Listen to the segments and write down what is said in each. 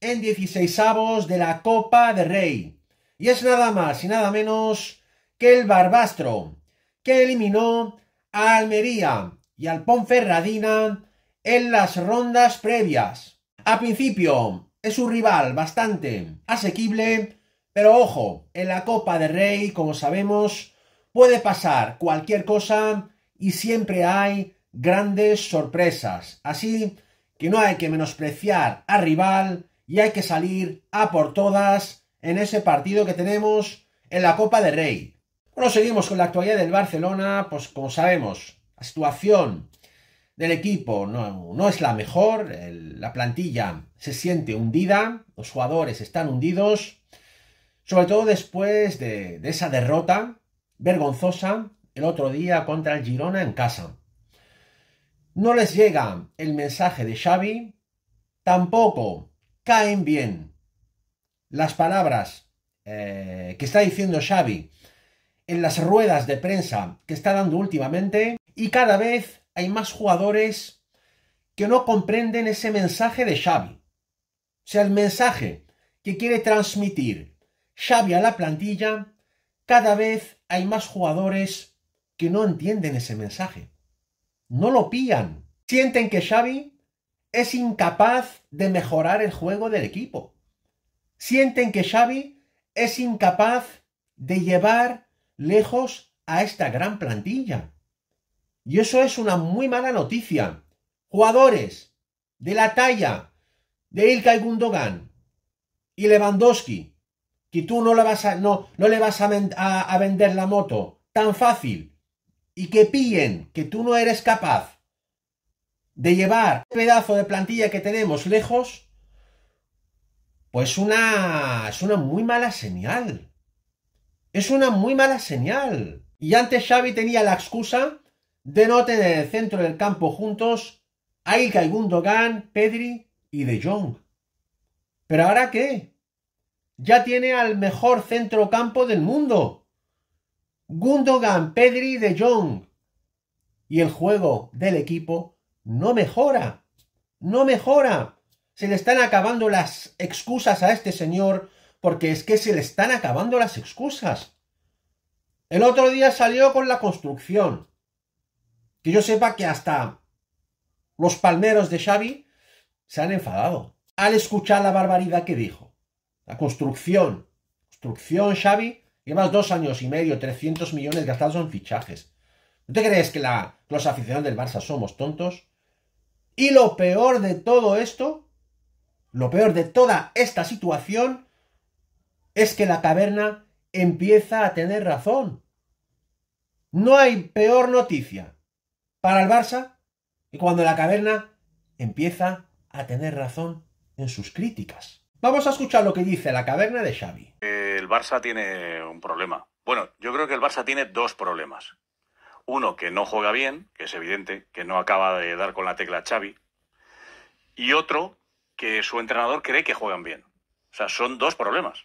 en 16 de la Copa de Rey. Y es nada más y nada menos que el Barbastro, que eliminó a Almería y al Ponferradina en las rondas previas. A principio es un rival bastante asequible, pero ojo, en la Copa de Rey, como sabemos, puede pasar cualquier cosa y siempre hay grandes sorpresas. Así que no hay que menospreciar al rival y hay que salir a por todas en ese partido que tenemos en la Copa de Rey. Bueno, seguimos con la actualidad del Barcelona, pues como sabemos, la situación del equipo no, es la mejor, la plantilla se siente hundida, los jugadores están hundidos, sobre todo después de esa derrota vergonzosa el otro día contra el Girona en casa. No les llega el mensaje de Xavi, tampoco caen bien. Las palabras eh, que está diciendo Xavi en las ruedas de prensa que está dando últimamente y cada vez hay más jugadores que no comprenden ese mensaje de Xavi. O sea, el mensaje que quiere transmitir Xavi a la plantilla, cada vez hay más jugadores que no entienden ese mensaje. No lo pillan. Sienten que Xavi es incapaz de mejorar el juego del equipo. Sienten que Xavi es incapaz de llevar lejos a esta gran plantilla. Y eso es una muy mala noticia. Jugadores de la talla de Ilkay Gundogan y Lewandowski, que tú no le vas a, no, le vas a vender la moto tan fácil y que pillen que tú no eres capaz de llevar este pedazo de plantilla que tenemos lejos, pues una es una muy mala señal. Es una muy mala señal. Y antes Xavi tenía la excusa de no tener el centro del campo juntos a y Gundogan, Pedri y De Jong. ¿Pero ahora qué? Ya tiene al mejor centro campo del mundo. Gundogan, Pedri, y De Jong. Y el juego del equipo no mejora, no mejora. Se le están acabando las excusas a este señor porque es que se le están acabando las excusas. El otro día salió con la construcción. Que yo sepa que hasta los palmeros de Xavi se han enfadado al escuchar la barbaridad que dijo. La construcción. Construcción, Xavi, llevas dos años y medio, 300 millones gastados en fichajes. ¿No te crees que la, los aficionados del Barça somos tontos? Y lo peor de todo esto, lo peor de toda esta situación, es que la caverna empieza a tener razón. No hay peor noticia para el Barça que cuando la caverna empieza a tener razón en sus críticas. Vamos a escuchar lo que dice la caverna de Xavi. El Barça tiene un problema. Bueno, yo creo que el Barça tiene dos problemas. Uno que no juega bien, que es evidente, que no acaba de dar con la tecla Xavi. Y otro que su entrenador cree que juegan bien. O sea, son dos problemas.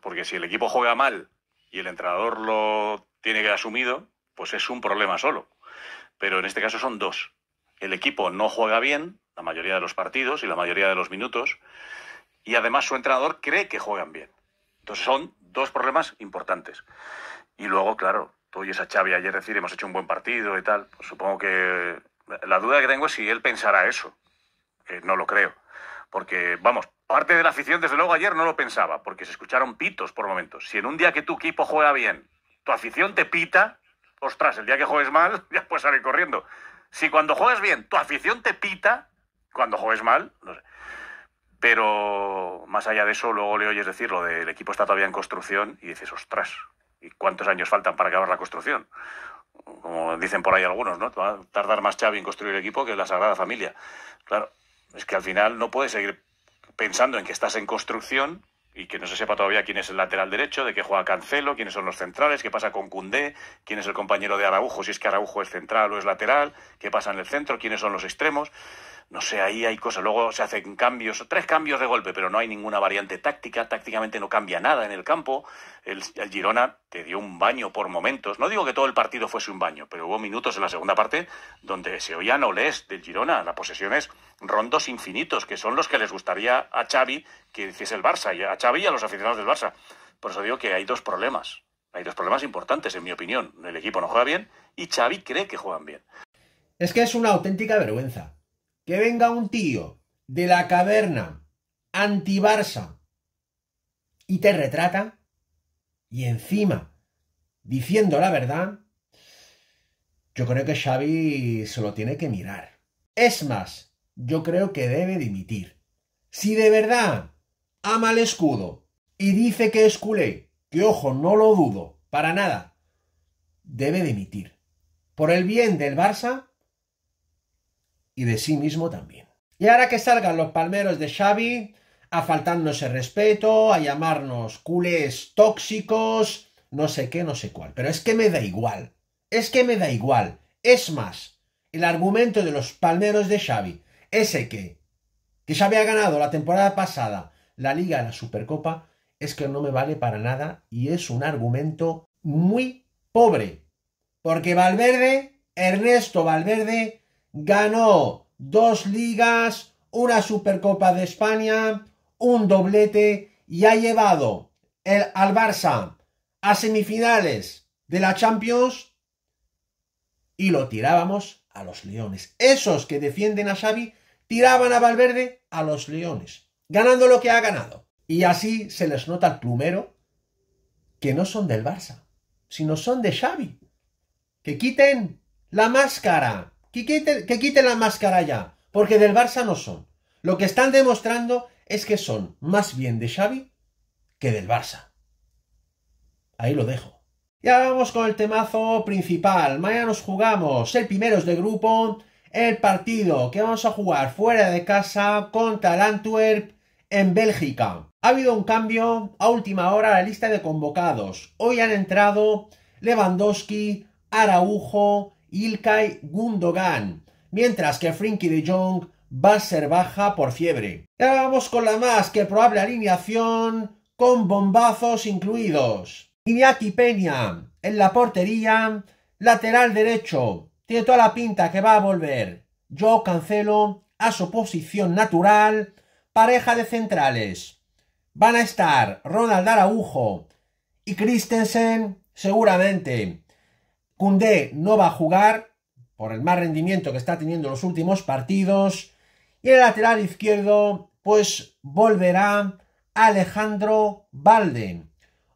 Porque si el equipo juega mal y el entrenador lo tiene que asumido, pues es un problema solo. Pero en este caso son dos. El equipo no juega bien, la mayoría de los partidos y la mayoría de los minutos, y además su entrenador cree que juegan bien. Entonces son dos problemas importantes. Y luego, claro, tú oyes a ayer decir, hemos hecho un buen partido y tal, pues supongo que la duda que tengo es si él pensará eso, no lo creo, porque vamos, parte de la afición desde luego ayer no lo pensaba, porque se escucharon pitos por momentos. Si en un día que tu equipo juega bien, tu afición te pita, ostras, el día que juegues mal, ya puedes salir corriendo. Si cuando juegas bien, tu afición te pita, cuando juegues mal, no sé. Pero más allá de eso, luego le oyes decir lo del equipo está todavía en construcción y dices, ostras, ¿Y cuántos años faltan para acabar la construcción? Como dicen por ahí algunos, ¿no? Va a tardar más Xavi en construir el equipo que la Sagrada Familia. Claro, es que al final no puedes seguir pensando en que estás en construcción y que no se sepa todavía quién es el lateral derecho, de qué juega Cancelo, quiénes son los centrales, qué pasa con Cundé, quién es el compañero de Araujo, si es que Araujo es central o es lateral, qué pasa en el centro, quiénes son los extremos no sé, ahí hay cosas. Luego se hacen cambios, tres cambios de golpe, pero no hay ninguna variante táctica. Tácticamente no cambia nada en el campo. El, Girona te dio un baño por momentos. No digo que todo el partido fuese un baño, pero hubo minutos en la segunda parte donde se oían olés del Girona. La posesión es rondos infinitos, que son los que les gustaría a Xavi que hiciese el Barça, y a Xavi y a los aficionados del Barça. Por eso digo que hay dos problemas. Hay dos problemas importantes, en mi opinión. El equipo no juega bien y Xavi cree que juegan bien. Es que es una auténtica vergüenza que venga un tío de la caverna anti-Barça y te retrata y encima diciendo la verdad, yo creo que Xavi se lo tiene que mirar. Es más, yo creo que debe dimitir. Si de verdad ama el escudo y dice que es culé, que ojo, no lo dudo, para nada, debe dimitir. Por el bien del Barça y de sí mismo también. Y ahora que salgan los palmeros de Xavi a faltarnos el respeto, a llamarnos culés tóxicos, no sé qué, no sé cuál. Pero es que me da igual. Es que me da igual. Es más, el argumento de los palmeros de Xavi, ese que, que Xavi ha ganado la temporada pasada la Liga, de la Supercopa, es que no me vale para nada y es un argumento muy pobre. Porque Valverde, Ernesto Valverde, ganó dos ligas, una Supercopa de España, un doblete y ha llevado el, al Barça a semifinales de la Champions y lo tirábamos a los Leones. Esos que defienden a Xavi tiraban a Valverde a los Leones, ganando lo que ha ganado. Y así se les nota al plumero que no son del Barça, sino son de Xavi. Que quiten la máscara. Que quiten, que quiten la máscara ya, porque del Barça no son. Lo que están demostrando es que son más bien de Xavi que del Barça. Ahí lo dejo. Y ahora vamos con el temazo principal. Mañana nos jugamos el primeros de grupo, el partido que vamos a jugar fuera de casa contra el Antwerp en Bélgica. Ha habido un cambio a última hora a la lista de convocados. Hoy han entrado Lewandowski, Araujo, Ilkay Gundogan, mientras que Frinky de Jong va a ser baja por fiebre. vamos con la más que probable alineación con bombazos incluidos. Iñaki Peña en la portería, lateral derecho, tiene toda la pinta que va a volver. Yo cancelo a su posición natural, pareja de centrales. Van a estar Ronald Araujo y Christensen seguramente. Cundé no va a jugar por el mal rendimiento que está teniendo los últimos partidos. Y el lateral izquierdo, pues volverá Alejandro Valde.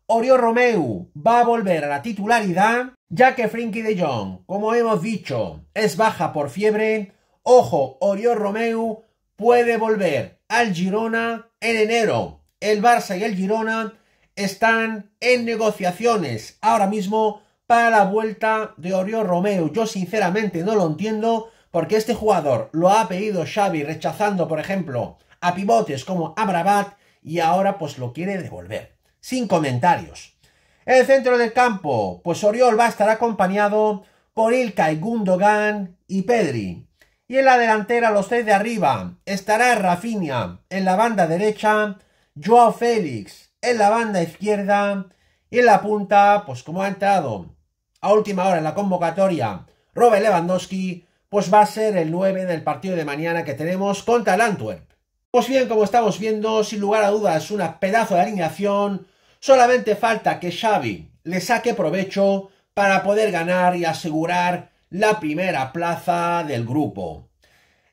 Oriol Romeu va a volver a la titularidad, ya que Frinky de Jong, como hemos dicho, es baja por fiebre. Ojo, Oriol Romeu puede volver al Girona en enero. El Barça y el Girona están en negociaciones ahora mismo la vuelta de Oriol Romeo. Yo sinceramente no lo entiendo porque este jugador lo ha pedido Xavi rechazando, por ejemplo, a pivotes como Abrabat y ahora pues lo quiere devolver. Sin comentarios. en El centro del campo, pues Oriol va a estar acompañado por Ilkay Gundogan y Pedri. Y en la delantera, los tres de arriba, estará Rafinha en la banda derecha, Joao Félix en la banda izquierda y en la punta, pues como ha entrado a última hora en la convocatoria Robert Lewandowski, pues va a ser el 9 del partido de mañana que tenemos contra el Antwerp. Pues bien, como estamos viendo, sin lugar a dudas, una pedazo de alineación. Solamente falta que Xavi le saque provecho para poder ganar y asegurar la primera plaza del grupo.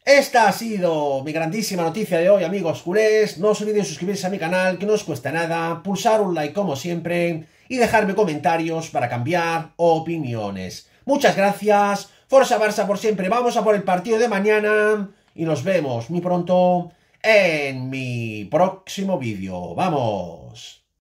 Esta ha sido mi grandísima noticia de hoy, amigos culés. No os olvidéis suscribirse a mi canal, que no os cuesta nada, pulsar un like como siempre y dejarme comentarios para cambiar opiniones. Muchas gracias, Forza Barça por siempre, vamos a por el partido de mañana y nos vemos muy pronto en mi próximo vídeo. ¡Vamos!